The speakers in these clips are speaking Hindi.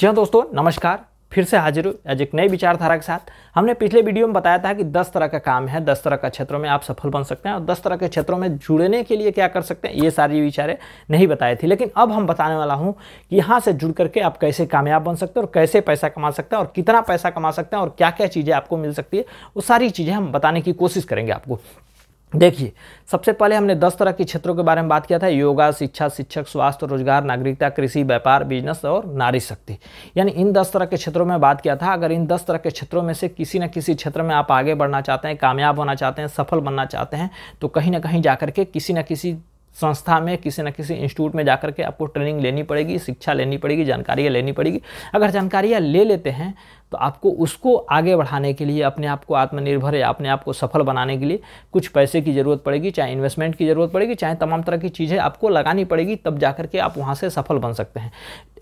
जी हाँ दोस्तों नमस्कार फिर से हाजिर आज एक नई विचारधारा के साथ हमने पिछले वीडियो में बताया था कि 10 तरह का काम है 10 तरह का क्षेत्रों में आप सफल बन सकते हैं और 10 तरह के क्षेत्रों में जुड़ने के लिए क्या कर सकते हैं ये सारी विचारें नहीं बताए थे लेकिन अब हम बताने वाला हूँ कि यहाँ से जुड़ करके आप कैसे कामयाब बन सकते हैं और कैसे पैसा कमा सकते हैं और कितना पैसा कमा सकते हैं और क्या क्या चीज़ें आपको मिल सकती है वो सारी चीज़ें हम बताने की कोशिश करेंगे आपको देखिए सबसे पहले हमने दस तरह के क्षेत्रों के बारे में बात किया था योगा शिक्षा शिक्षक स्वास्थ्य रोजगार नागरिकता कृषि व्यापार बिजनेस और नारी शक्ति यानी इन दस तरह के क्षेत्रों में बात किया था अगर इन दस तरह के क्षेत्रों में से किसी न किसी क्षेत्र में आप आगे बढ़ना चाहते हैं कामयाब होना चाहते हैं सफल बनना चाहते हैं तो कहीं ना कहीं जा के किसी न किसी संस्था में किसी न किसी इंस्टीट्यूट में जाकर के आपको ट्रेनिंग लेनी पड़ेगी शिक्षा लेनी पड़ेगी जानकारियाँ लेनी पड़ेगी अगर जानकारियाँ ले लेते हैं तो आपको उसको आगे बढ़ाने के लिए अपने आप को आत्मनिर्भर या अपने आप को सफल बनाने के लिए कुछ पैसे की ज़रूरत पड़ेगी चाहे इन्वेस्टमेंट की ज़रूरत पड़ेगी चाहे तमाम तरह की चीज़ें आपको लगानी पड़ेगी तब जा के आप वहाँ से सफल बन सकते हैं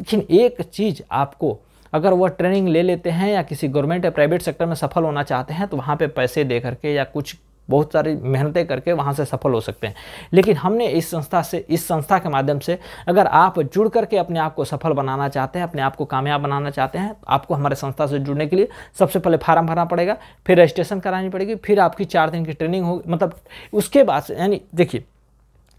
लेकिन एक चीज़ आपको अगर वह ट्रेनिंग ले लेते हैं या किसी गवर्नमेंट या प्राइवेट सेक्टर में सफल होना चाहते हैं तो वहाँ पे पैसे दे करके या कुछ बहुत सारी मेहनतें करके वहाँ से सफल हो सकते हैं लेकिन हमने इस संस्था से इस संस्था के माध्यम से अगर आप जुड़ करके अपने आप को सफल बनाना चाहते हैं अपने आप को कामयाब बनाना चाहते हैं तो आपको हमारे संस्था से जुड़ने के लिए सबसे पहले फार्म भरना पड़ेगा फिर रजिस्ट्रेशन करानी पड़ेगी फिर आपकी चार दिन की ट्रेनिंग होगी मतलब उसके बाद यानी देखिए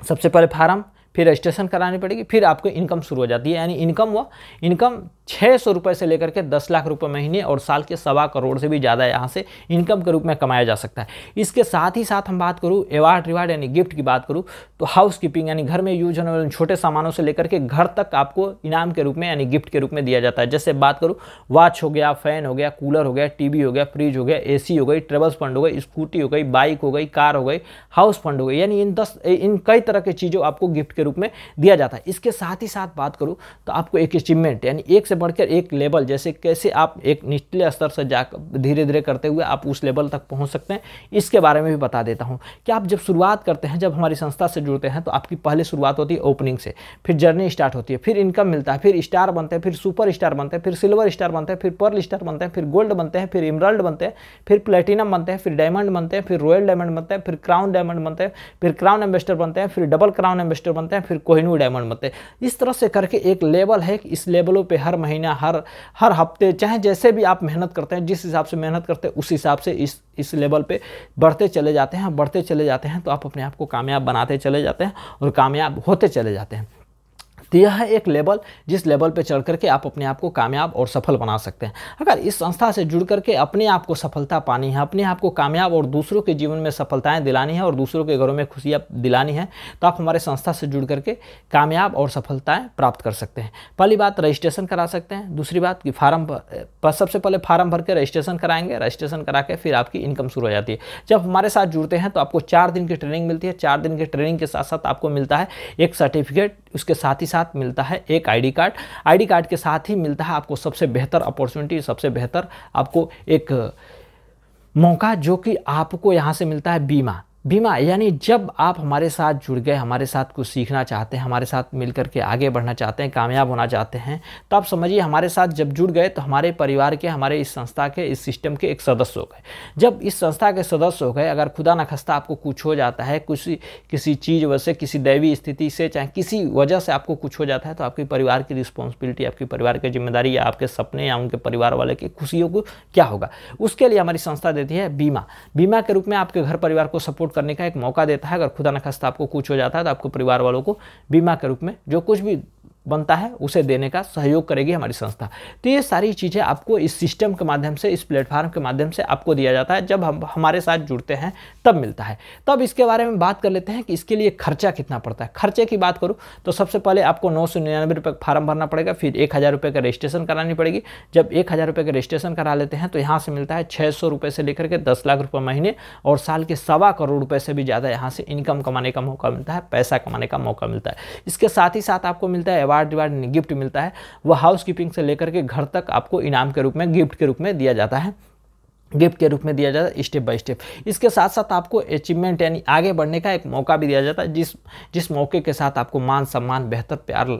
सबसे पहले फार्म फिर रजिस्ट्रेशन करानी पड़ेगी फिर आपको इनकम शुरू हो जाती है यानी इनकम हुआ इनकम छः सौ रुपये से लेकर के दस लाख रुपए महीने और साल के सवा करोड़ से भी ज़्यादा यहाँ से इनकम के रूप में कमाया जा सकता है इसके साथ ही साथ हम बात करूँ एवार्ड रिवार्ड यानी गिफ्ट की बात करूँ तो हाउस कीपिंग यानी घर में यूज होने वाले छोटे सामानों से लेकर के घर तक आपको इनाम के रूप में यानी गिफ्ट के रूप में दिया जाता है जैसे बात करूँ वॉच हो गया फैन हो गया कूलर हो गया टी हो गया फ्रिज हो गया एसी हो गई ट्रेवल्स फंड हो गई स्कूटी हो गई बाइक हो गई कार हो गई हाउस फंड हो गई यानी इन दस इन कई तरह की चीज़ों आपको गिफ्ट के रूप में दिया जाता है इसके साथ ही साथ बात करूँ तो आपको एक अचीवमेंट यानी एक से बढ़कर एक लेवल जैसे कैसे आप एक निचले स्तर से जाकर धीरे धीरे करते हुए आप उस लेवल तक पहुंच सकते हैं इसके बारे में भी बता देता हूं कि आप जब शुरुआत करते हैं जब हमारी संस्था से जुड़ते हैं तो आपकी पहले शुरुआत होती है ओपनिंग से फिर जर्नी स्टार्ट होती है फिर इनकम मिलता है फिर स्टार बनते हैं फिर सुपर स्टार बनते हैं फिर सिल्वर स्टार बनते हैं फिर पर्ल स्टार बनते हैं फिर गोल्ड बनते हैं फिर इमरल्ड बनते हैं फिर प्लेटिनम बनते हैं फिर डायमंड बनते हैं फिर रॉयल डायमंड बनते हैं फिर क्राउन डायमंड बनते हैं फिर क्राउन एम्बेस्टर बनते हैं फिर डबल क्राउन एम्बेस्टर बनते हैं फिर कोहिनू डायमंड बनते हैं इस तरह से करके एक लेवल है इस लेवलों पर हर महीना हर हर हफ्ते चाहे जैसे भी आप मेहनत करते हैं जिस हिसाब से मेहनत करते हैं उस हिसाब से इस इस लेवल पे बढ़ते चले जाते हैं बढ़ते चले जाते हैं तो आप अपने आप को कामयाब बनाते चले जाते हैं और कामयाब होते चले जाते हैं तो यह है एक लेवल जिस लेवल पर चढ़ करके आप अपने आप को कामयाब और सफल बना सकते हैं अगर इस संस्था से जुड़ करके अपने आप को सफलता पानी है अपने आप को कामयाब और दूसरों के जीवन में सफलताएं दिलानी है और दूसरों के घरों में खुशियाँ दिलानी है तो आप हमारे संस्था से जुड़ करके कामयाब और सफलताएँ प्राप्त कर सकते हैं पहली बात रजिस्ट्रेशन करा सकते हैं दूसरी बात कि फार्म पर सबसे पहले फार्म भर के रजिस्ट्रेशन कराएंगे रजिस्ट्रेशन करा के फिर आपकी इनकम शुरू हो जाती है जब हमारे साथ जुड़ते हैं तो आपको चार दिन की ट्रेनिंग मिलती है चार दिन की ट्रेनिंग के साथ साथ आपको मिलता है एक सर्टिफिकेट उसके साथ ही साथ साथ मिलता है एक आईडी कार्ड आईडी कार्ड के साथ ही मिलता है आपको सबसे बेहतर अपॉर्चुनिटी सबसे बेहतर आपको एक मौका जो कि आपको यहाँ से मिलता है बीमा बीमा यानी जब आप हमारे साथ जुड़ गए हमारे साथ कुछ सीखना चाहते हैं हमारे साथ मिल के आगे बढ़ना चाहते हैं कामयाब होना चाहते हैं तो आप समझिए हमारे साथ जब जुड़ गए तो हमारे परिवार के हमारे इस संस्था के इस सिस्टम के एक सदस्य हो गए जब इस संस्था के सदस्य हो गए अगर खुदा नखस्ता खस्ता आपको कुछ हो जाता है कुछ किसी चीज़ वजह से किसी दैवी स्थिति से चाहे किसी वजह से आपको कुछ हो जाता है तो आपके परिवार की रिस्पॉन्सिबिलिटी आपके परिवार की जिम्मेदारी या आपके सपने या उनके परिवार वाले की खुशियों को क्या होगा उसके लिए हमारी संस्था देती है बीमा बीमा के रूप में आपके घर परिवार को सपोर्ट करने का एक मौका देता है अगर खुदा न खास्ता आपको कुछ हो जाता है तो आपको परिवार वालों को बीमा के रूप में जो कुछ भी बनता है उसे देने का सहयोग करेगी हमारी संस्था तो ये सारी चीज़ें आपको इस सिस्टम के माध्यम से इस प्लेटफार्म के माध्यम से आपको दिया जाता है जब हम हमारे साथ जुड़ते हैं तब मिलता है तब तो इसके बारे में बात कर लेते हैं कि इसके लिए खर्चा कितना पड़ता है खर्चे की बात करूँ तो सबसे पहले आपको नौ सौ निन्यानवे रुपये का फार्म भरना पड़ेगा फिर एक हज़ार रुपये का रजिस्ट्रेशन करानी पड़ेगी जब एक हज़ार रुपये का रजिस्ट्रेशन करा लेते हैं तो यहाँ से मिलता है छः सौ रुपये से लेकर के दस लाख रुपये महीने और साल के सवा करोड़ रुपये से भी ज़्यादा यहाँ से इनकम कमाने का मौका मिलता है पैसा कमाने का मौका मिलता है इसके साथ ही साथ आपको मिलता है रिवार्ड रिवार्ड गिफ्ट मिलता है वह हाउस कीपिंग से लेकर के घर तक आपको इनाम के रूप में गिफ्ट के रूप में दिया जाता है गिफ्ट के रूप में दिया जाता है स्टेप बाय स्टेप इसके साथ साथ आपको अचीवमेंट यानी आगे बढ़ने का एक मौका भी दिया जाता है जिस जिस मौके के साथ आपको मान सम्मान बेहतर प्यार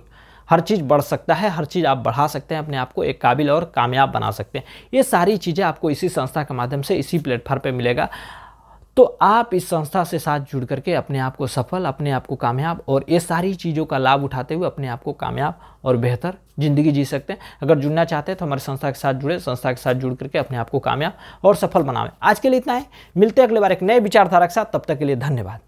हर चीज़ बढ़ सकता है हर चीज़ आप बढ़ा सकते हैं अपने आप को एक काबिल और कामयाब बना सकते हैं ये सारी चीज़ें आपको इसी संस्था के माध्यम से इसी प्लेटफॉर्म पर मिलेगा तो आप इस संस्था से साथ जुड़ करके अपने आप को सफल अपने आप को कामयाब और ये सारी चीज़ों का लाभ उठाते हुए अपने आप को कामयाब और बेहतर ज़िंदगी जी सकते हैं अगर जुड़ना चाहते हैं तो हमारी संस्था के साथ जुड़े संस्था के साथ जुड़ करके अपने आप को कामयाब और सफल बनावें आज के लिए इतना है मिलते हैं अगले बार एक नए विचारधारा के साथ तब तक के लिए धन्यवाद